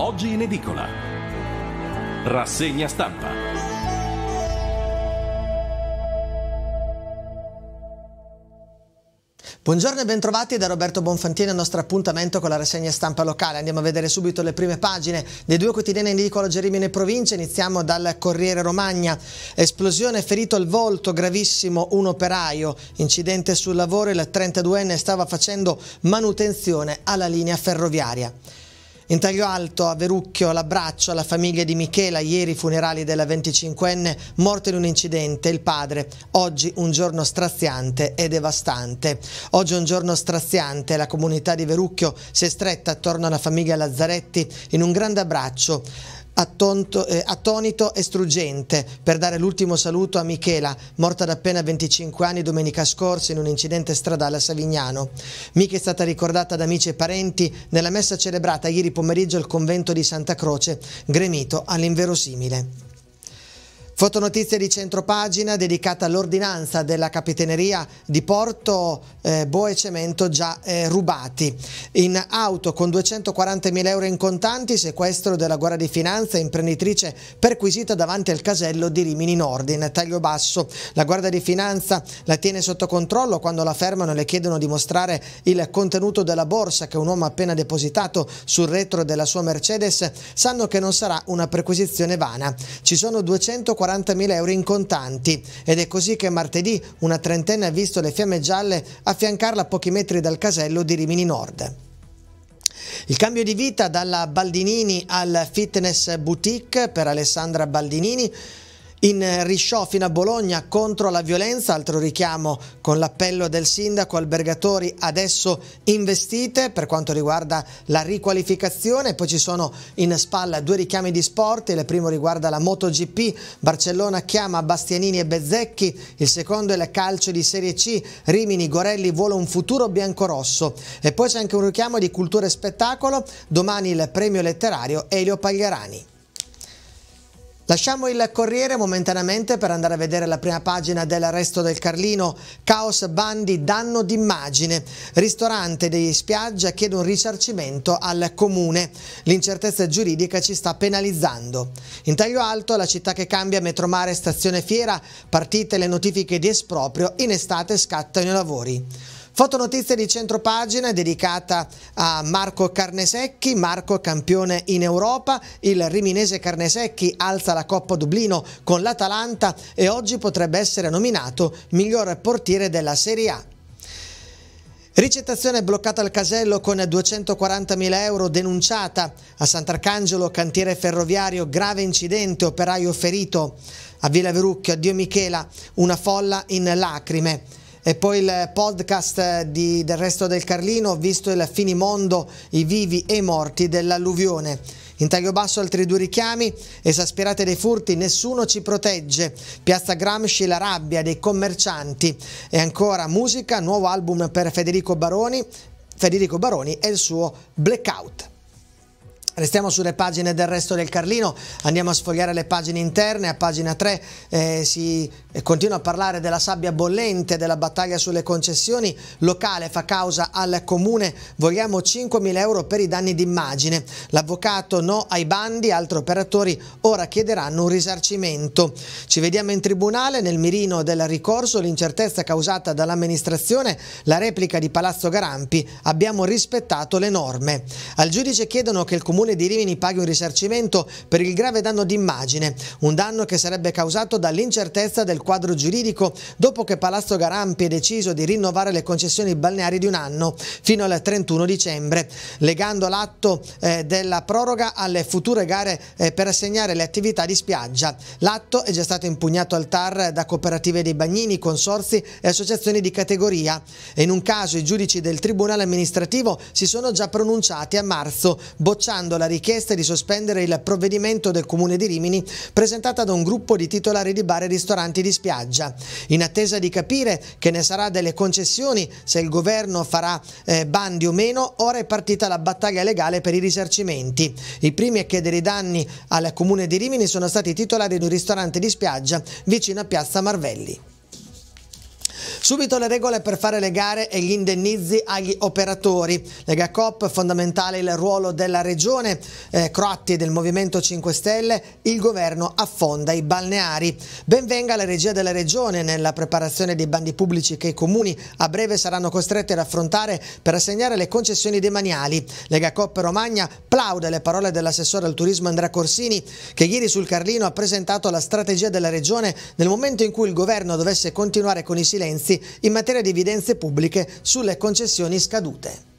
oggi in edicola. Rassegna stampa. Buongiorno e bentrovati da Roberto Bonfantini al nostro appuntamento con la rassegna stampa locale. Andiamo a vedere subito le prime pagine dei due quotidiani in edicola Gerimine Provincia. Iniziamo dal Corriere Romagna. Esplosione, ferito al volto, gravissimo un operaio. Incidente sul lavoro, il 32enne stava facendo manutenzione alla linea ferroviaria. In taglio alto a Verucchio l'abbraccio alla famiglia di Michela, ieri funerali della 25enne, morta in un incidente, il padre. Oggi un giorno straziante e devastante. Oggi un giorno straziante, la comunità di Verucchio si è stretta attorno alla famiglia Lazzaretti in un grande abbraccio attonto, eh, attonito e struggente per dare l'ultimo saluto a Michela, morta da appena 25 anni domenica scorsa in un incidente stradale a Savignano. Miche è stata ricordata da amici e parenti nella messa celebrata ieri pomeriggio al convento di Santa Croce, gremito all'inverosimile. Fotonotizie di centropagina dedicata all'ordinanza della Capitaneria di Porto eh, Boe Cemento già eh, rubati. In auto con 240.000 euro in contanti, sequestro della Guardia di Finanza, imprenditrice perquisita davanti al casello di Rimini Nord in taglio basso. La Guardia di Finanza la tiene sotto controllo quando la fermano e le chiedono di mostrare il contenuto della borsa che un uomo ha appena depositato sul retro della sua Mercedes, sanno che non sarà una perquisizione vana. Ci sono 240 40.000 euro in contanti ed è così che martedì una trentenne ha visto le fiamme gialle affiancarla a pochi metri dal casello di Rimini Nord. Il cambio di vita dalla Baldinini al fitness boutique per Alessandra Baldinini in eh, risciò fino a Bologna contro la violenza, altro richiamo con l'appello del sindaco Albergatori, adesso investite per quanto riguarda la riqualificazione, poi ci sono in spalla due richiami di sport, il primo riguarda la MotoGP, Barcellona chiama Bastianini e Bezzecchi, il secondo è il calcio di Serie C, Rimini, Gorelli vuole un futuro biancorosso e poi c'è anche un richiamo di cultura e spettacolo, domani il premio letterario Elio Pagliarani. Lasciamo il Corriere momentaneamente per andare a vedere la prima pagina dell'arresto del Carlino. Caos bandi, danno d'immagine. Ristorante di spiaggia chiede un risarcimento al comune. L'incertezza giuridica ci sta penalizzando. In taglio alto la città che cambia metromare stazione fiera, partite le notifiche di esproprio, in estate scattano i lavori. Fotonotizia di centropagina dedicata a Marco Carnesecchi, Marco campione in Europa, il riminese Carnesecchi alza la Coppa Dublino con l'Atalanta e oggi potrebbe essere nominato miglior portiere della Serie A. Ricettazione bloccata al casello con 240.000 euro denunciata. A Sant'Arcangelo, cantiere ferroviario, grave incidente, operaio ferito. A Villa Verucchio, addio Michela, una folla in lacrime. E poi il podcast di, del resto del Carlino, visto il finimondo, i vivi e i morti dell'alluvione. In taglio basso altri due richiami, esasperate dei furti, nessuno ci protegge. Piazza Gramsci, la rabbia dei commercianti. E ancora musica, nuovo album per Federico Baroni, Federico Baroni e il suo Blackout. Restiamo sulle pagine del resto del Carlino, andiamo a sfogliare le pagine interne, a pagina 3 eh, si e continua a parlare della sabbia bollente, della battaglia sulle concessioni, locale fa causa al comune, vogliamo 5.000 euro per i danni d'immagine, l'avvocato no ai bandi, altri operatori ora chiederanno un risarcimento. Ci vediamo in tribunale, nel mirino del ricorso, l'incertezza causata dall'amministrazione, la replica di Palazzo Garampi, abbiamo rispettato le norme. Al giudice chiedono che il comune di Rimini paghi un risarcimento per il grave danno d'immagine, un danno che sarebbe causato dall'incertezza del del quadro giuridico dopo che Palazzo Garampi è deciso di rinnovare le concessioni balneari di un anno fino al 31 dicembre, legando l'atto eh, della proroga alle future gare eh, per assegnare le attività di spiaggia. L'atto è già stato impugnato al TAR da cooperative dei bagnini, consorsi e associazioni di categoria. In un caso i giudici del Tribunale amministrativo si sono già pronunciati a marzo, bocciando la richiesta di sospendere il provvedimento del Comune di Rimini presentata da un gruppo di titolari di bar e ristoranti di di spiaggia, in attesa di capire che ne sarà delle concessioni, se il governo farà eh, bandi o meno, ora è partita la battaglia legale per i risarcimenti. I primi a chiedere i danni al comune di Rimini sono stati titolari di un ristorante di spiaggia vicino a Piazza Marvelli. Subito le regole per fare le gare e gli indennizzi agli operatori. Lega Cop, fondamentale il ruolo della regione, eh, Croatti del Movimento 5 Stelle, il governo affonda i balneari. Benvenga la regia della regione nella preparazione dei bandi pubblici che i comuni a breve saranno costretti ad affrontare per assegnare le concessioni demaniali. Lega Cop Romagna plaude le parole dell'assessore al turismo Andrea Corsini che ieri sul Carlino ha presentato la strategia della regione nel momento in cui il governo dovesse continuare con i silenzi Renzi in materia di evidenze pubbliche sulle concessioni scadute.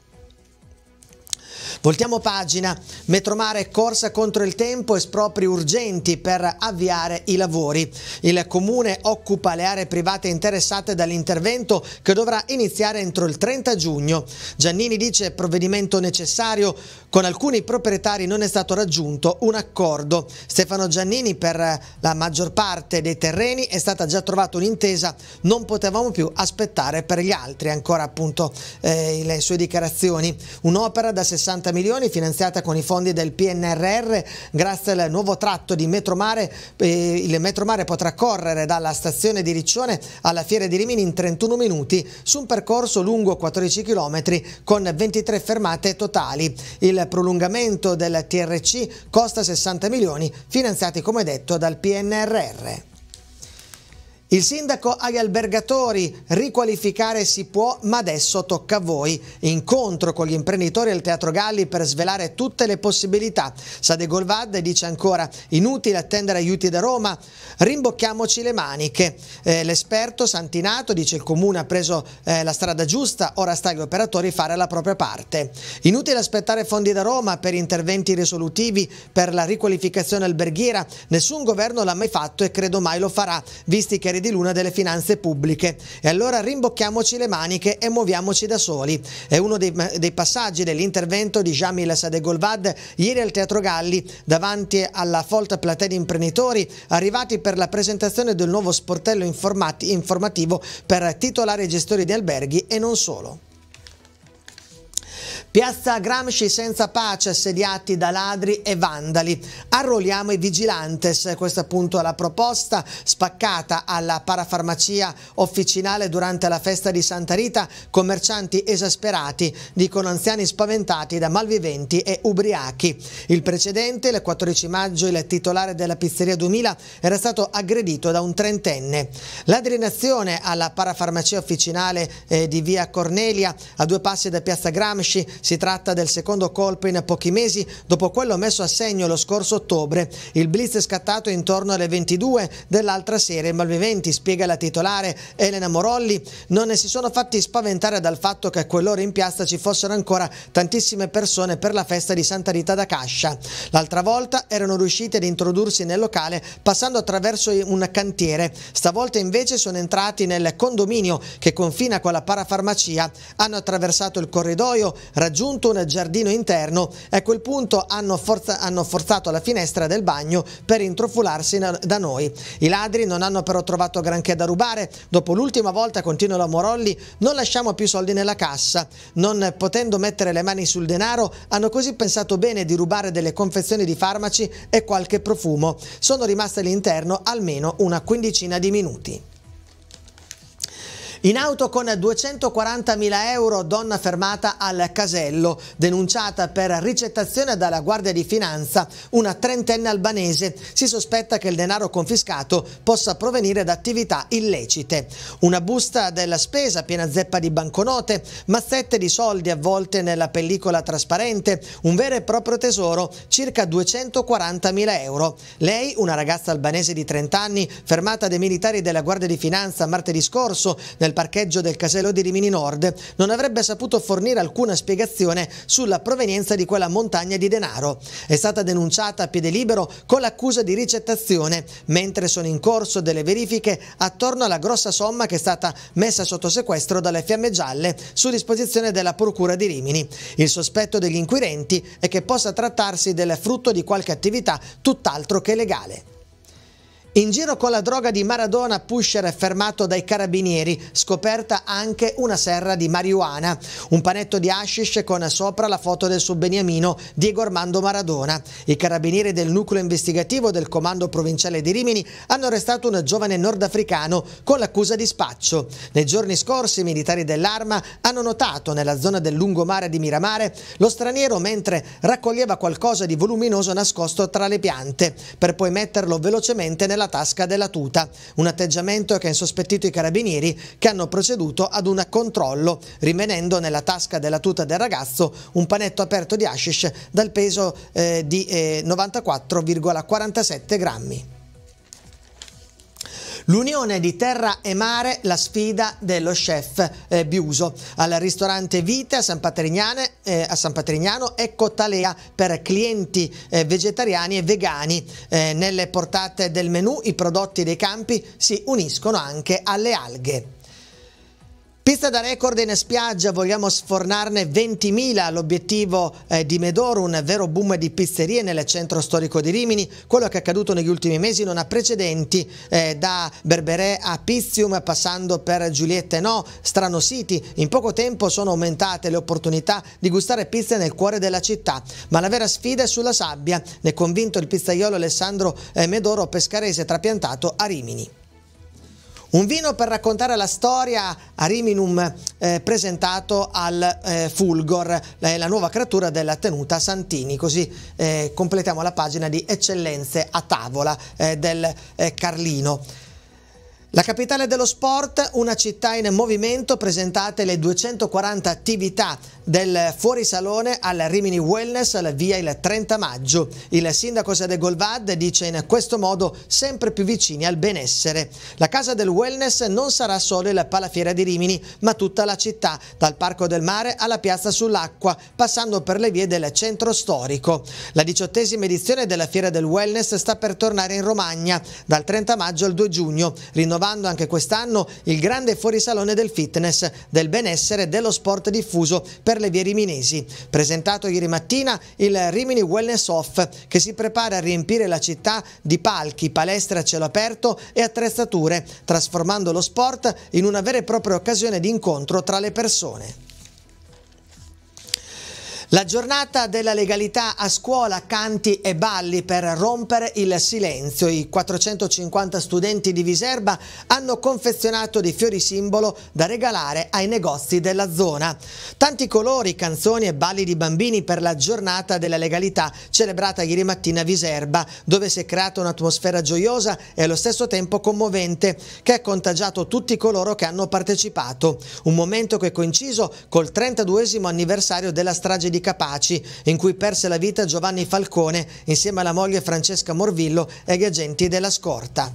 Voltiamo pagina, Metromare corsa contro il tempo, e spropri urgenti per avviare i lavori. Il comune occupa le aree private interessate dall'intervento che dovrà iniziare entro il 30 giugno. Giannini dice provvedimento necessario, con alcuni proprietari non è stato raggiunto un accordo. Stefano Giannini per la maggior parte dei terreni è stata già trovata un'intesa, non potevamo più aspettare per gli altri, ancora appunto eh, le sue dichiarazioni. Un'opera da 60 milioni finanziata con i fondi del PNRR grazie al nuovo tratto di Metromare. Eh, il Metromare potrà correre dalla stazione di Riccione alla Fiera di Rimini in 31 minuti su un percorso lungo 14 km con 23 fermate totali. Il prolungamento del TRC costa 60 milioni finanziati come detto dal PNRR. Il sindaco agli albergatori, riqualificare si può, ma adesso tocca a voi. Incontro con gli imprenditori al Teatro Galli per svelare tutte le possibilità. Sade Golvad dice ancora, inutile attendere aiuti da Roma, rimbocchiamoci le maniche. Eh, l'esperto Santinato dice il comune ha preso eh, la strada giusta, ora sta agli operatori fare la propria parte. Inutile aspettare fondi da Roma per interventi risolutivi per la riqualificazione alberghiera, nessun governo l'ha mai fatto e credo mai lo farà, visti che di luna delle finanze pubbliche. E allora rimbocchiamoci le maniche e muoviamoci da soli. È uno dei, dei passaggi dell'intervento di Jamil Sadegolvad ieri al Teatro Galli davanti alla folta platea di imprenditori arrivati per la presentazione del nuovo sportello informativo per titolari e gestori di alberghi e non solo. Piazza Gramsci senza pace, assediati da ladri e vandali. Arruoliamo i vigilantes, questa appunto è la proposta spaccata alla parafarmacia officinale durante la festa di Santa Rita, commercianti esasperati, dicono anziani spaventati da malviventi e ubriachi. Il precedente, il 14 maggio, il titolare della pizzeria 2000 era stato aggredito da un trentenne. L'adrinazione alla parafarmacia officinale eh, di via Cornelia, a due passi da Piazza Gramsci, si tratta del secondo colpo in pochi mesi dopo quello messo a segno lo scorso ottobre. Il blitz è scattato intorno alle 22 dell'altra sera in Malviventi, spiega la titolare Elena Morolli. Non ne si sono fatti spaventare dal fatto che a quell'ora in piazza ci fossero ancora tantissime persone per la festa di Santa Rita da Cascia. L'altra volta erano riusciti ad introdursi nel locale passando attraverso un cantiere. Stavolta invece sono entrati nel condominio che confina con la parafarmacia. Hanno attraversato il corridoio, raggiunto raggiunto un giardino interno e a quel punto hanno, forza, hanno forzato la finestra del bagno per intrufolarsi da noi. I ladri non hanno però trovato granché da rubare. Dopo l'ultima volta, continua la Morolli, non lasciamo più soldi nella cassa. Non potendo mettere le mani sul denaro, hanno così pensato bene di rubare delle confezioni di farmaci e qualche profumo. Sono rimaste all'interno almeno una quindicina di minuti. In auto con 240.000 euro, donna fermata al casello, denunciata per ricettazione dalla Guardia di Finanza, una trentenne albanese. Si sospetta che il denaro confiscato possa provenire da attività illecite. Una busta della spesa piena zeppa di banconote, mazzette di soldi avvolte nella pellicola trasparente, un vero e proprio tesoro, circa 240.000 euro. Lei, una ragazza albanese di 30 anni, fermata dai militari della Guardia di Finanza martedì scorso nel del parcheggio del casello di Rimini Nord non avrebbe saputo fornire alcuna spiegazione sulla provenienza di quella montagna di denaro. È stata denunciata a piede libero con l'accusa di ricettazione, mentre sono in corso delle verifiche attorno alla grossa somma che è stata messa sotto sequestro dalle fiamme gialle su disposizione della Procura di Rimini. Il sospetto degli inquirenti è che possa trattarsi del frutto di qualche attività tutt'altro che legale. In giro con la droga di Maradona, Pusher è fermato dai carabinieri, scoperta anche una serra di marijuana, un panetto di hashish con sopra la foto del suo beniamino Diego Armando Maradona. I carabinieri del nucleo investigativo del comando provinciale di Rimini hanno arrestato un giovane nordafricano con l'accusa di spaccio. Nei giorni scorsi i militari dell'Arma hanno notato nella zona del lungomare di Miramare lo straniero mentre raccoglieva qualcosa di voluminoso nascosto tra le piante, per poi metterlo velocemente nella nella tasca della tuta. Un atteggiamento che ha insospettito i carabinieri che hanno proceduto ad un controllo, rimanendo nella tasca della tuta del ragazzo un panetto aperto di hashish dal peso eh, di eh, 94,47 grammi. L'unione di terra e mare, la sfida dello chef eh, Biuso. Al ristorante Vite a San, eh, a San Patrignano ecco Talea per clienti eh, vegetariani e vegani. Eh, nelle portate del menù i prodotti dei campi si uniscono anche alle alghe. Pista da record in spiaggia, vogliamo sfornarne 20.000, l'obiettivo eh, di Medoro, un vero boom di pizzerie nel centro storico di Rimini, quello che è accaduto negli ultimi mesi non ha precedenti, eh, da Berberè a Pizium passando per Giulietta e No, Strano City, in poco tempo sono aumentate le opportunità di gustare pizze nel cuore della città, ma la vera sfida è sulla sabbia, ne è convinto il pizzaiolo Alessandro eh, Medoro, pescarese trapiantato a Rimini. Un vino per raccontare la storia a Riminum eh, presentato al eh, Fulgor, la, la, nuova creatura della tenuta Santini. Così eh, completiamo la pagina di eccellenze a tavola eh, del eh, Carlino. La capitale dello sport, una città in movimento, presentate le 240 attività del fuorisalone al Rimini Wellness alla via il 30 maggio. Il sindaco Sede Golvad dice in questo modo sempre più vicini al benessere. La casa del wellness non sarà solo il palafiera di Rimini, ma tutta la città, dal Parco del Mare alla Piazza sull'Acqua, passando per le vie del centro storico. La diciottesima edizione della Fiera del Wellness sta per tornare in Romagna, dal 30 maggio al 2 giugno, rinnovando rinnovando anche quest'anno il grande fuorisalone del fitness, del benessere e dello sport diffuso per le vie riminesi. Presentato ieri mattina il Rimini Wellness Off che si prepara a riempire la città di palchi, palestre a cielo aperto e attrezzature, trasformando lo sport in una vera e propria occasione di incontro tra le persone. La giornata della legalità a scuola, canti e balli per rompere il silenzio. I 450 studenti di Viserba hanno confezionato dei fiori simbolo da regalare ai negozi della zona. Tanti colori, canzoni e balli di bambini per la giornata della legalità celebrata ieri mattina a Viserba, dove si è creata un'atmosfera gioiosa e allo stesso tempo commovente che ha contagiato tutti coloro che hanno partecipato. Un momento che è coinciso col 32 anniversario della strage di Capaci, in cui perse la vita Giovanni Falcone insieme alla moglie Francesca Morvillo e agli agenti della scorta.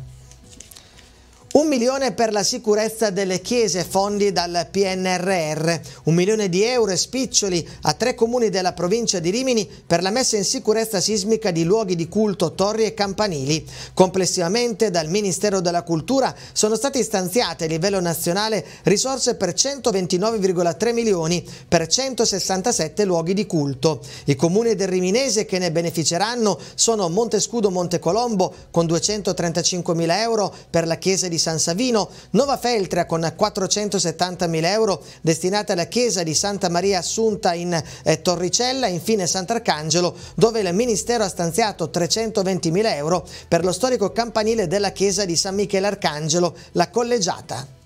Un milione per la sicurezza delle chiese, fondi dal PNRR. Un milione di euro e spiccioli a tre comuni della provincia di Rimini per la messa in sicurezza sismica di luoghi di culto, torri e campanili. Complessivamente dal Ministero della Cultura sono state stanziate a livello nazionale risorse per 129,3 milioni per 167 luoghi di culto. I comuni del Riminese che ne beneficeranno sono Montescudo Montecolombo con 235 mila euro per la chiesa di di San Savino, Nova Feltria con 470.000 euro destinati alla chiesa di Santa Maria Assunta in eh, Torricella, infine Sant'Arcangelo dove il Ministero ha stanziato 320.000 euro per lo storico campanile della chiesa di San Michele Arcangelo, la collegiata.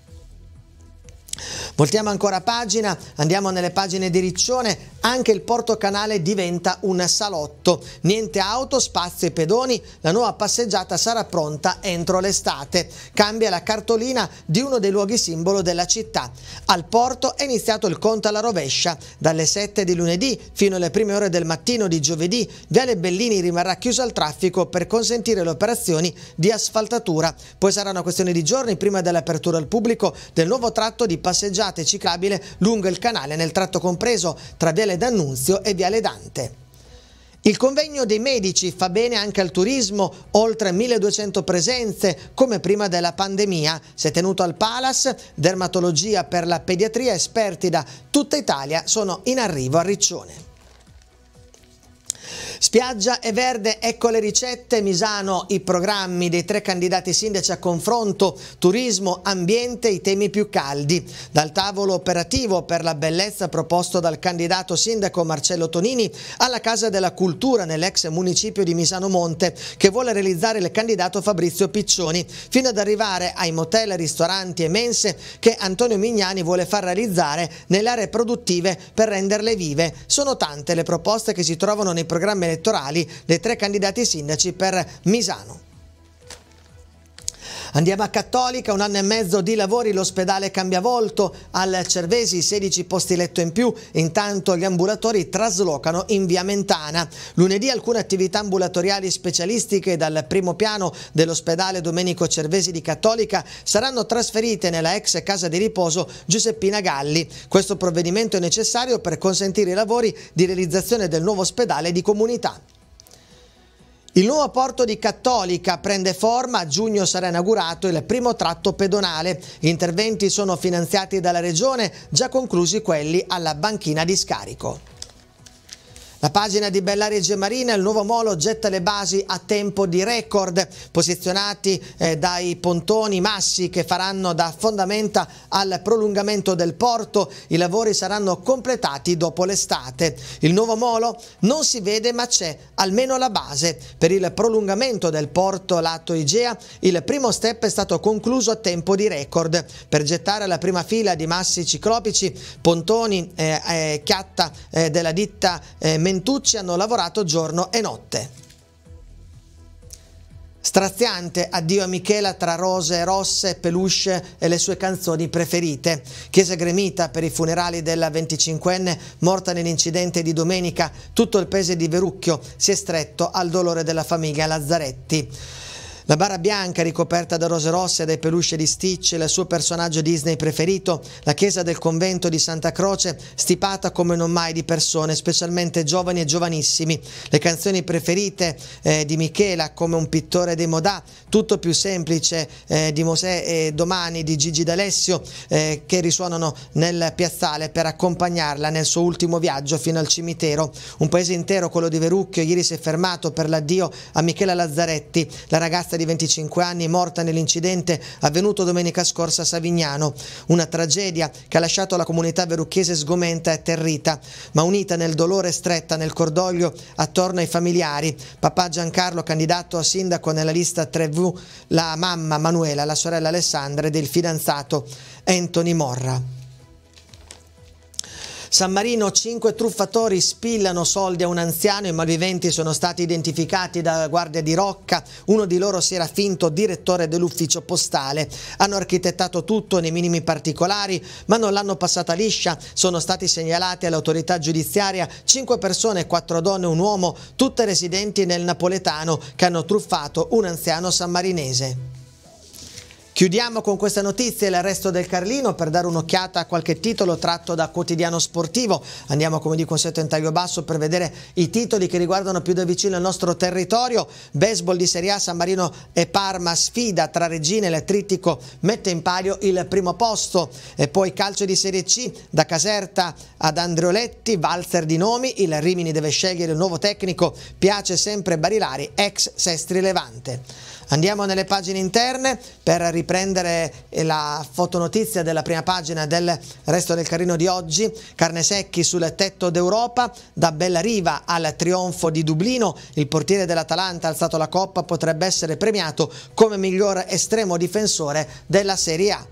Voltiamo ancora pagina, andiamo nelle pagine di Riccione, anche il porto canale diventa un salotto, niente auto, spazio e pedoni, la nuova passeggiata sarà pronta entro l'estate, cambia la cartolina di uno dei luoghi simbolo della città. Al porto è iniziato il conto alla rovescia, dalle 7 di lunedì fino alle prime ore del mattino di giovedì, Viale Bellini rimarrà chiuso al traffico per consentire le operazioni di asfaltatura, poi sarà una questione di giorni prima dell'apertura al pubblico del nuovo tratto di passaggio passeggiate ciclabile lungo il canale nel tratto compreso tra Viale D'Annunzio e Viale Dante. Il convegno dei medici fa bene anche al turismo, oltre 1200 presenze come prima della pandemia. Si è tenuto al Palace, dermatologia per la pediatria, esperti da tutta Italia sono in arrivo a Riccione. Spiaggia e verde, ecco le ricette, Misano i programmi dei tre candidati sindaci a confronto, turismo, ambiente, i temi più caldi. Dal tavolo operativo per la bellezza proposto dal candidato sindaco Marcello Tonini alla Casa della Cultura nell'ex municipio di Misano Monte che vuole realizzare il candidato Fabrizio Piccioni fino ad arrivare ai motel, ristoranti e mense che Antonio Mignani vuole far realizzare nelle aree produttive per renderle vive. Sono tante le proposte che si trovano nei programmi elettorali le tre candidati sindaci per Misano. Andiamo a Cattolica, un anno e mezzo di lavori, l'ospedale cambia volto, al Cervesi 16 posti letto in più, intanto gli ambulatori traslocano in via Mentana. Lunedì alcune attività ambulatoriali specialistiche dal primo piano dell'ospedale Domenico Cervesi di Cattolica saranno trasferite nella ex casa di riposo Giuseppina Galli. Questo provvedimento è necessario per consentire i lavori di realizzazione del nuovo ospedale di comunità. Il nuovo porto di Cattolica prende forma, a giugno sarà inaugurato il primo tratto pedonale. Gli interventi sono finanziati dalla Regione, già conclusi quelli alla banchina di scarico. La pagina di Bellari e Gemarina, il nuovo molo getta le basi a tempo di record, posizionati eh, dai pontoni massi che faranno da fondamenta al prolungamento del porto. I lavori saranno completati dopo l'estate. Il nuovo molo non si vede ma c'è, almeno la base. Per il prolungamento del porto lato Igea, il primo step è stato concluso a tempo di record. Per gettare la prima fila di massi ciclopici, pontoni, eh, eh, chiatta della ditta eh, Mentucci hanno lavorato giorno e notte. Straziante addio a Michela tra rose rosse, peluche e le sue canzoni preferite. Chiesa gremita per i funerali della 25enne morta nell'incidente di domenica. Tutto il paese di Verucchio si è stretto al dolore della famiglia Lazzaretti. La bara bianca ricoperta da rose rosse e dai peluche di Stitch, il suo personaggio Disney preferito, la chiesa del convento di Santa Croce, stipata come non mai di persone, specialmente giovani e giovanissimi, le canzoni preferite eh, di Michela come un pittore dei modà, tutto più semplice eh, di Mosè e Domani di Gigi D'Alessio eh, che risuonano nel piazzale per accompagnarla nel suo ultimo viaggio fino al cimitero. Un paese intero, quello di Verucchio, ieri si è fermato per l'addio a Michela Lazzaretti, la ragazza ragazza di 25 anni morta nell'incidente avvenuto domenica scorsa a Savignano. Una tragedia che ha lasciato la comunità verucchese sgomenta e atterrita, ma unita nel dolore e stretta nel cordoglio attorno ai familiari. Papà Giancarlo, candidato a sindaco nella lista 3V, la mamma Manuela, la sorella Alessandra ed il fidanzato Anthony Morra. San Marino, cinque truffatori spillano soldi a un anziano, i malviventi sono stati identificati dalla Guardia di Rocca, uno di loro si era finto direttore dell'ufficio postale. Hanno architettato tutto nei minimi particolari, ma non l'hanno passata liscia, sono stati segnalati all'autorità giudiziaria cinque persone, quattro donne e un uomo, tutte residenti nel napoletano, che hanno truffato un anziano sammarinese. Chiudiamo con questa notizia e l'arresto del Carlino per dare un'occhiata a qualche titolo tratto da quotidiano sportivo. Andiamo come di consueto in taglio basso per vedere i titoli che riguardano più da vicino il nostro territorio. Baseball di Serie A, San Marino e Parma sfida tra Regina e l'Etritico mette in palio il primo posto. E poi calcio di Serie C da Caserta ad Andreoletti, valzer di nomi, il Rimini deve scegliere il nuovo tecnico, piace sempre Barilari, ex Sestri Levante. Andiamo nelle pagine interne per riprendere eh, la fotonotizia della prima pagina del resto del carino di oggi. Carne secchi sul tetto d'Europa, da Bella Riva al trionfo di Dublino, il portiere dell'Atalanta ha alzato la coppa, potrebbe essere premiato come miglior estremo difensore della Serie A.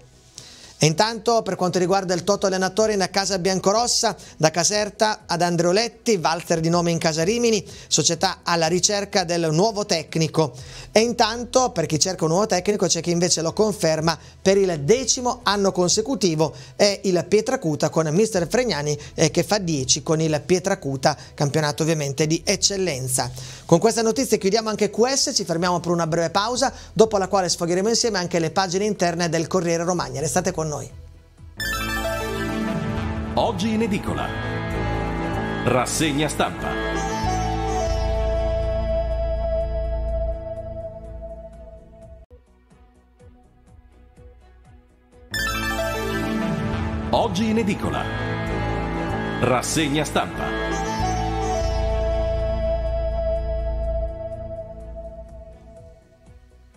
E intanto per quanto riguarda il Toto allenatore in casa biancorossa, da Caserta ad Andreoletti, Walter di nome in casa Rimini, società alla ricerca del nuovo tecnico. E intanto per chi cerca un nuovo tecnico c'è chi invece lo conferma per il decimo anno consecutivo è il Pietracuta con mister Fregnani eh, che fa 10 con il Pietracuta, campionato ovviamente di eccellenza. Con questa notizia chiudiamo anche QS, ci fermiamo per una breve pausa, dopo la quale sfogheremo insieme anche le pagine interne del Corriere Romagna. Restate con noi. Oggi in edicola. Rassegna stampa. Oggi in edicola. Rassegna stampa.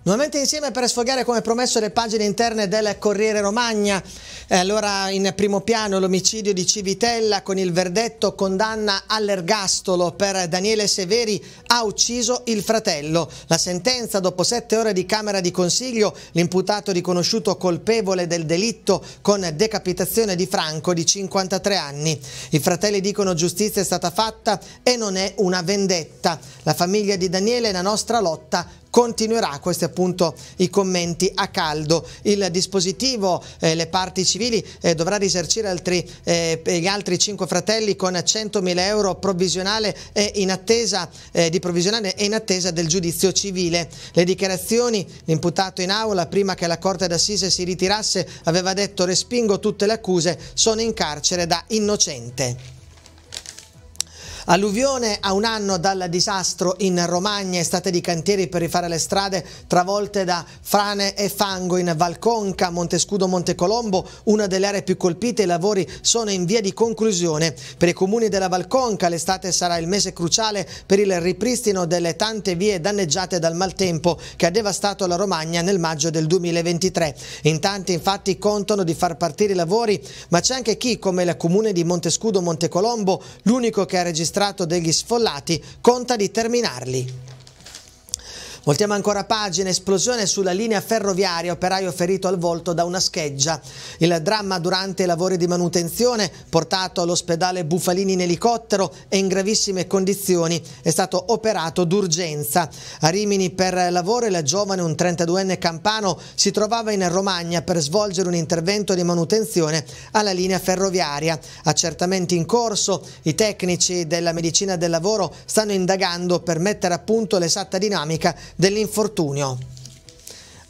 Nuovamente insieme per sfogare come promesso le pagine interne del Corriere Romagna. Eh, allora in primo piano l'omicidio di Civitella con il verdetto condanna all'ergastolo per Daniele Severi ha ucciso il fratello. La sentenza dopo sette ore di Camera di Consiglio, l'imputato riconosciuto colpevole del delitto con decapitazione di Franco di 53 anni. I fratelli dicono giustizia è stata fatta e non è una vendetta. La famiglia di Daniele è la nostra lotta continuerà, questi appunto i commenti a caldo. Il dispositivo, eh, le parti civili eh, dovrà risarcire altri, eh, gli altri cinque fratelli con 100.000 euro provvisionale e in attesa eh, di provvisionale e in attesa del giudizio civile. Le dichiarazioni, l'imputato in aula prima che la Corte d'Assise si ritirasse aveva detto respingo tutte le accuse, sono in carcere da innocente. Alluvione a un anno dal disastro in Romagna, estate di cantieri per rifare le strade travolte da frane e fango in Valconca, Montescudo, Montecolombo, una delle aree più colpite, i lavori sono in via di conclusione. Per i comuni della Valconca l'estate sarà il mese cruciale per il ripristino delle tante vie danneggiate dal maltempo che ha devastato la Romagna nel maggio del 2023. In tanti infatti contano di far partire i lavori, ma c'è anche chi, come il comune di Montescudo, Montecolombo, l'unico che ha registrato sequestrato degli sfollati conta di terminarli. Voltiamo ancora pagina, esplosione sulla linea ferroviaria, operaio ferito al volto da una scheggia. Il dramma durante i lavori di manutenzione, portato all'ospedale Bufalini in elicottero e in gravissime condizioni, è stato operato d'urgenza. A Rimini per lavoro la giovane, un 32enne campano, si trovava in Romagna per svolgere un intervento di manutenzione alla linea ferroviaria. Accertamenti in corso, i tecnici della medicina del lavoro stanno indagando per mettere a punto l'esatta dinamica dell'infortunio.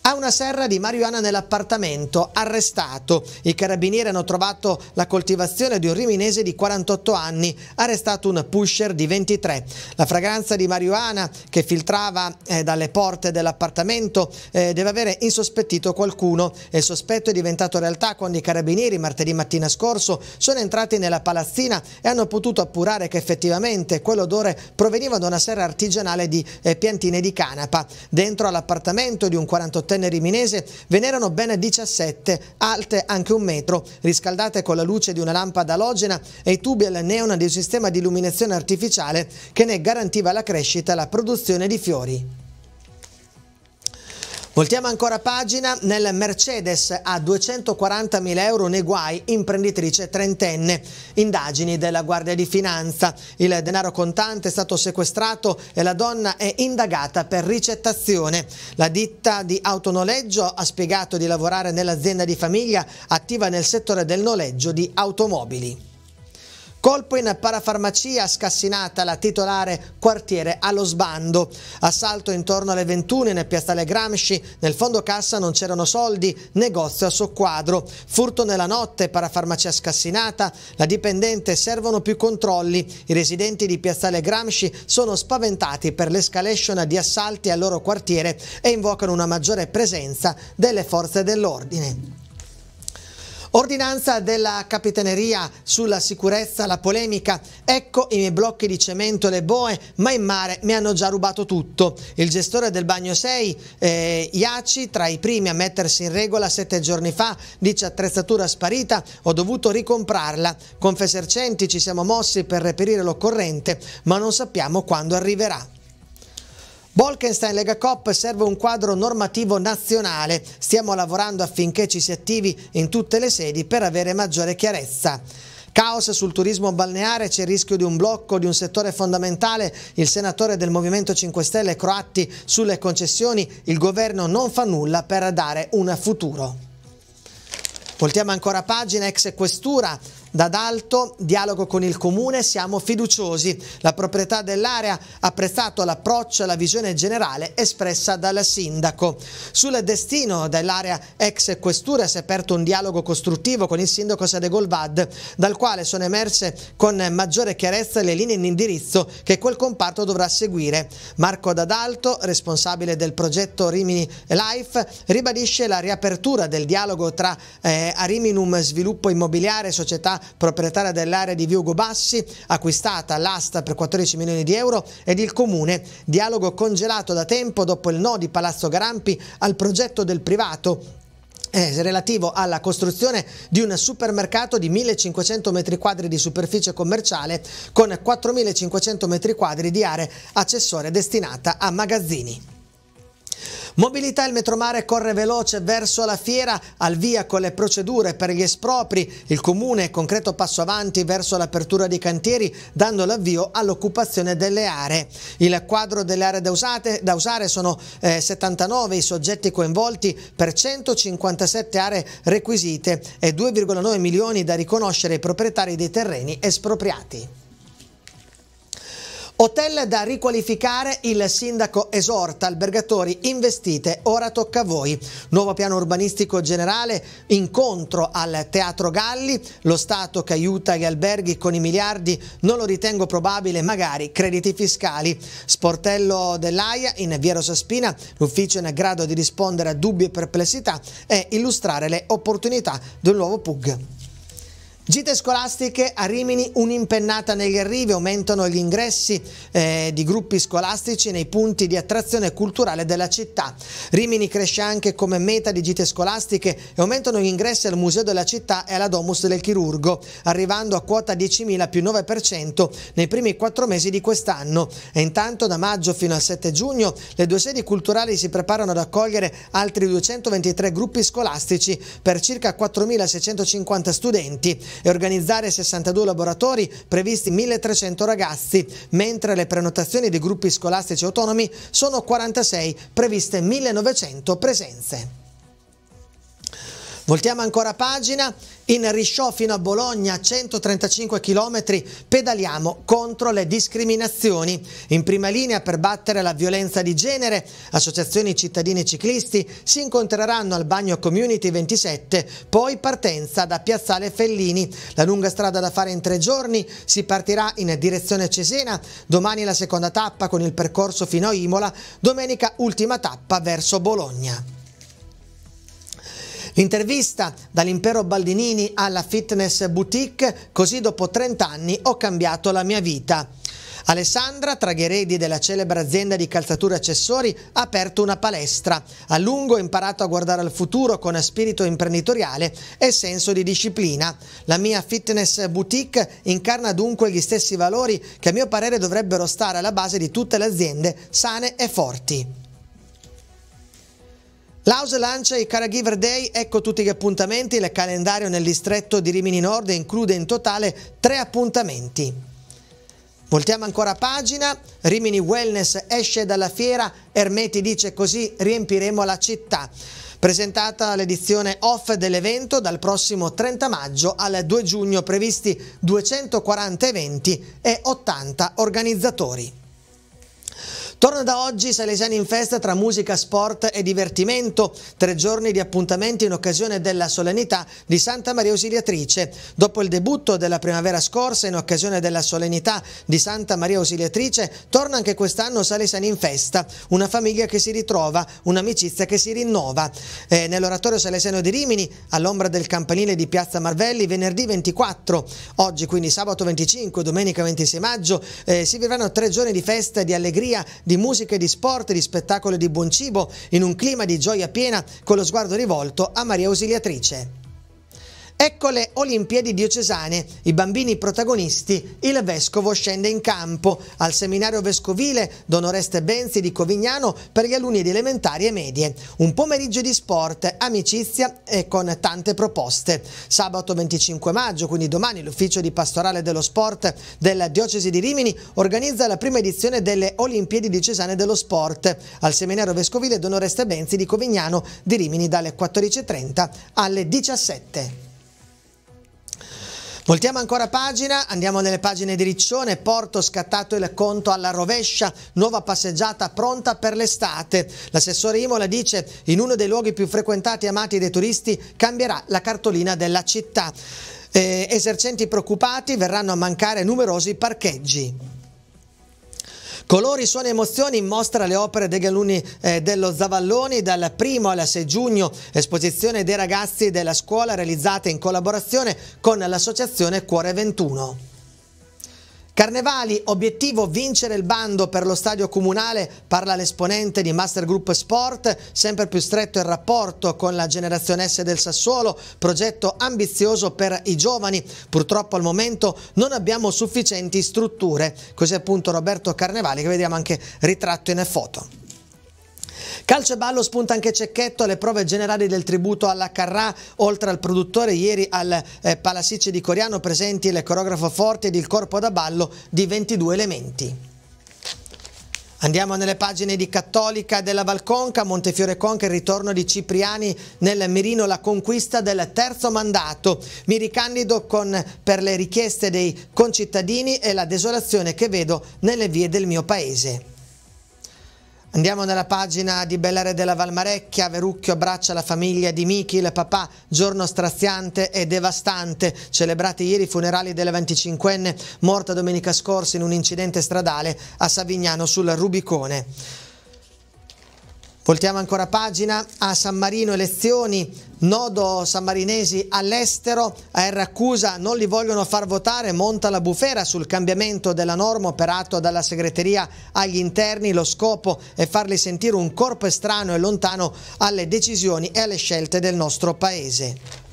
Ha una serra di marijuana nell'appartamento, arrestato. I carabinieri hanno trovato la coltivazione di un riminese di 48 anni, arrestato un pusher di 23. La fragranza di marijuana che filtrava eh, dalle porte dell'appartamento eh, deve avere insospettito qualcuno. Il sospetto è diventato realtà quando i carabinieri martedì mattina scorso sono entrati nella palazzina e hanno potuto appurare che effettivamente quell'odore proveniva da una serra artigianale di eh, piantine di canapa. Dentro all'appartamento di un 48 ventenne riminese ve ne erano ben 17, alte anche un metro, riscaldate con la luce di una lampada alogena e i tubi al neon di un sistema di illuminazione artificiale che ne garantiva la crescita e la produzione di fiori. Voltiamo ancora pagina nel Mercedes a 240.000 euro nei guai imprenditrice trentenne. Indagini della Guardia di Finanza. Il denaro contante è stato sequestrato e la donna è indagata per ricettazione. La ditta di autonoleggio ha spiegato di lavorare nell'azienda di famiglia attiva nel settore del noleggio di automobili. Colpo in parafarmacia, scassinata la titolare quartiere allo sbando. Assalto intorno alle 21 nel piazzale Gramsci, nel fondo cassa non c'erano soldi, negozio a socquadro. Furto nella notte, parafarmacia scassinata, la dipendente servono più controlli. I residenti di piazzale Gramsci sono spaventati per l'escalation di assalti al loro quartiere e invocano una maggiore presenza delle forze dell'ordine. Ordinanza della Capitaneria sulla sicurezza, la polemica. Ecco i miei blocchi di cemento, le boe, ma in mare mi hanno già rubato tutto. Il gestore del bagno 6, eh, Iaci, tra i primi a mettersi in regola sette giorni fa, dice attrezzatura sparita, ho dovuto ricomprarla. Confesercenti ci siamo mossi per reperire l'occorrente, ma non sappiamo quando arriverà. Bolkenstein Lega Cop serve un quadro normativo nazionale. Stiamo lavorando affinché ci si attivi in tutte le sedi per avere maggiore chiarezza. Caos sul turismo balneare, c'è il rischio di un blocco di un settore fondamentale, il senatore del Movimento 5 Stelle Croatti sulle concessioni, il governo non fa nulla per dare un futuro. Voltiamo ancora pagina, ex questura, D'Adalto, dialogo con il comune, siamo fiduciosi. La proprietà dell'area ha apprezzato l'approccio e la visione generale espressa dal sindaco. Sul destino dell'area ex questura si è aperto un dialogo costruttivo con il sindaco Sadegolvad, dal quale sono emerse con maggiore chiarezza le linee in indirizzo che quel comparto dovrà seguire. Marco D'Adalto, responsabile del progetto Rimini Life, ribadisce la riapertura del dialogo tra eh, Ariminum Sviluppo Immobiliare, società proprietaria dell'area di Viugo Bassi, acquistata all'asta per 14 milioni di euro ed il comune, dialogo congelato da tempo dopo il no di Palazzo Garampi al progetto del privato eh, relativo alla costruzione di un supermercato di 1500 metri quadri di superficie commerciale con 4500 metri quadri di area accessoria destinata a magazzini. Mobilità, il metromare corre veloce verso la fiera, al via con le procedure per gli espropri, il comune concreto passo avanti verso l'apertura dei cantieri dando l'avvio all'occupazione delle aree. Il quadro delle aree da, usate, da usare sono eh, 79 i soggetti coinvolti per 157 aree requisite e 2,9 milioni da riconoscere ai proprietari dei terreni espropriati. Hotel da riqualificare, il sindaco esorta albergatori investite, ora tocca a voi. Nuovo piano urbanistico generale, incontro al Teatro Galli, lo Stato che aiuta gli alberghi con i miliardi non lo ritengo probabile, magari crediti fiscali. Sportello dell'AIA in Viero Sospina, l'ufficio in grado di rispondere a dubbi e perplessità e illustrare le opportunità di un nuovo PUG. Gite scolastiche a Rimini un'impennata negli arrivi, aumentano gli ingressi eh, di gruppi scolastici nei punti di attrazione culturale della città. Rimini cresce anche come meta di gite scolastiche e aumentano gli ingressi al Museo della città e alla Domus del Chirurgo, arrivando a quota 10.000 più 9% nei primi quattro mesi di quest'anno. E intanto da maggio fino al 7 giugno le due sedi culturali si preparano ad accogliere altri 223 gruppi scolastici per circa 4.650 studenti e organizzare 62 laboratori previsti 1300 ragazzi, mentre le prenotazioni dei gruppi scolastici autonomi sono 46, previste 1900 presenze. Voltiamo ancora pagina, in Risciò fino a Bologna, 135 km, pedaliamo contro le discriminazioni. In prima linea per battere la violenza di genere, associazioni cittadini e ciclisti si incontreranno al Bagno Community 27, poi partenza da Piazzale Fellini. La lunga strada da fare in tre giorni, si partirà in direzione Cesena, domani la seconda tappa con il percorso fino a Imola, domenica ultima tappa verso Bologna. Intervista dall'impero Baldinini alla fitness boutique, così dopo 30 anni ho cambiato la mia vita. Alessandra Tragheredi della celebre azienda di calzature e accessori ha aperto una palestra. A lungo ho imparato a guardare al futuro con spirito imprenditoriale e senso di disciplina. La mia fitness boutique incarna dunque gli stessi valori che a mio parere dovrebbero stare alla base di tutte le aziende sane e forti. L'Aus lancia i Caregiver Day, ecco tutti gli appuntamenti, il calendario nel distretto di Rimini Nord include in totale tre appuntamenti. Voltiamo ancora pagina, Rimini Wellness esce dalla fiera, Ermeti dice così riempiremo la città. Presentata l'edizione off dell'evento dal prossimo 30 maggio al 2 giugno previsti 240 eventi e 80 organizzatori. Torna da oggi Salesiani in festa tra musica, sport e divertimento, tre giorni di appuntamenti in occasione della solennità di Santa Maria Ausiliatrice. Dopo il debutto della primavera scorsa in occasione della solennità di Santa Maria Ausiliatrice, torna anche quest'anno Salesiani in festa, una famiglia che si ritrova, un'amicizia che si rinnova. Eh, nell'oratorio Salesiano di Rimini, all'ombra del campanile di Piazza Marvelli, venerdì 24, oggi quindi sabato 25, domenica 26 maggio, eh, si vivranno tre giorni di festa, di allegria, di di musica e di sport, di spettacolo e di buon cibo, in un clima di gioia piena con lo sguardo rivolto a Maria Ausiliatrice. Ecco le Olimpiadi diocesane, i bambini protagonisti, il vescovo scende in campo al seminario vescovile Don Oreste Benzi di Covignano per gli alunni di elementari e medie. Un pomeriggio di sport, amicizia e con tante proposte. Sabato 25 maggio, quindi domani, l'ufficio di pastorale dello sport della diocesi di Rimini organizza la prima edizione delle Olimpiadi diocesane dello sport al seminario vescovile Don Oreste Benzi di Covignano di Rimini dalle 14.30 alle 17. Voltiamo ancora pagina, andiamo nelle pagine di Riccione, Porto scattato il conto alla rovescia, nuova passeggiata pronta per l'estate. L'assessore Imola dice in uno dei luoghi più frequentati e amati dai turisti cambierà la cartolina della città. Eh, esercenti preoccupati verranno a mancare numerosi parcheggi. Colori, suoni e emozioni mostra le opere degli alunni eh, dello Zavalloni dal 1 al 6 giugno, esposizione dei ragazzi della scuola realizzata in collaborazione con l'associazione Cuore 21. Carnevali, obiettivo vincere il bando per lo stadio comunale, parla l'esponente di Master Group Sport, sempre più stretto il rapporto con la generazione S del Sassuolo, progetto ambizioso per i giovani, purtroppo al momento non abbiamo sufficienti strutture, così appunto Roberto Carnevali che vediamo anche ritratto in foto. Calcio e ballo spunta anche Cecchetto alle prove generali del tributo alla Carrà, oltre al produttore ieri al eh, Palasice di Coriano presenti il coreografo forte ed il corpo da ballo di 22 elementi. Andiamo nelle pagine di Cattolica della Valconca, Montefiore Conca, il ritorno di Cipriani nel mirino, la conquista del terzo mandato. Mi ricandido con, per le richieste dei concittadini e la desolazione che vedo nelle vie del mio paese. Andiamo nella pagina di Bellare della Valmarecchia, Verucchio abbraccia la famiglia di Michi, il papà, giorno straziante e devastante, celebrati ieri i funerali della 25enne morta domenica scorsa in un incidente stradale a Savignano sul Rubicone. Voltiamo ancora pagina a San Marino elezioni, nodo sammarinesi all'estero, a Erracusa non li vogliono far votare, monta la bufera sul cambiamento della norma operato dalla segreteria agli interni, lo scopo è farli sentire un corpo estraneo e lontano alle decisioni e alle scelte del nostro Paese.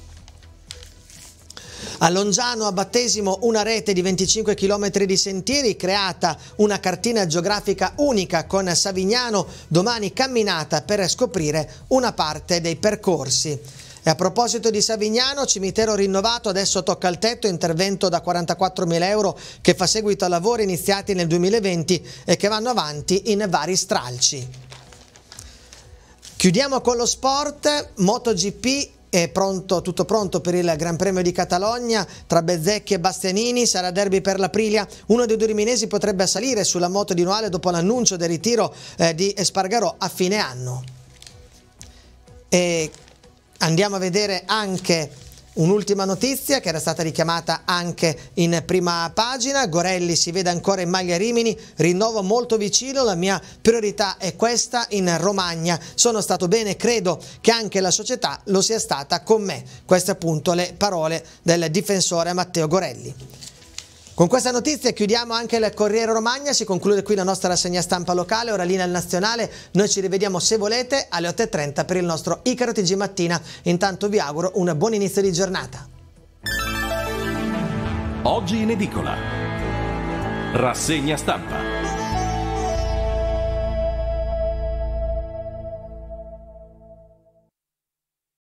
A Longiano a battesimo una rete di 25 km di sentieri creata una cartina geografica unica con Savignano domani camminata per scoprire una parte dei percorsi. E a proposito di Savignano, cimitero rinnovato, adesso tocca al tetto, intervento da 44.000 euro che fa seguito a lavori iniziati nel 2020 e che vanno avanti in vari stralci. Chiudiamo con lo sport, MotoGP è pronto, tutto pronto per il Gran Premio di Catalogna tra Bezzecchi e Bastianini, sarà derby per l'Aprilia, uno dei due riminesi potrebbe salire sulla moto di Noale dopo l'annuncio del ritiro eh, di Espargarò a fine anno. E andiamo a vedere anche Un'ultima notizia che era stata richiamata anche in prima pagina, Gorelli si vede ancora in maglia Rimini, rinnovo molto vicino, la mia priorità è questa in Romagna, sono stato bene, credo che anche la società lo sia stata con me. Queste appunto le parole del difensore Matteo Gorelli. Con questa notizia chiudiamo anche il Corriere Romagna, si conclude qui la nostra rassegna stampa locale, ora linea nazionale, noi ci rivediamo se volete alle 8.30 per il nostro Icaro TG Mattina, intanto vi auguro un buon inizio di giornata. Oggi in edicola, rassegna stampa.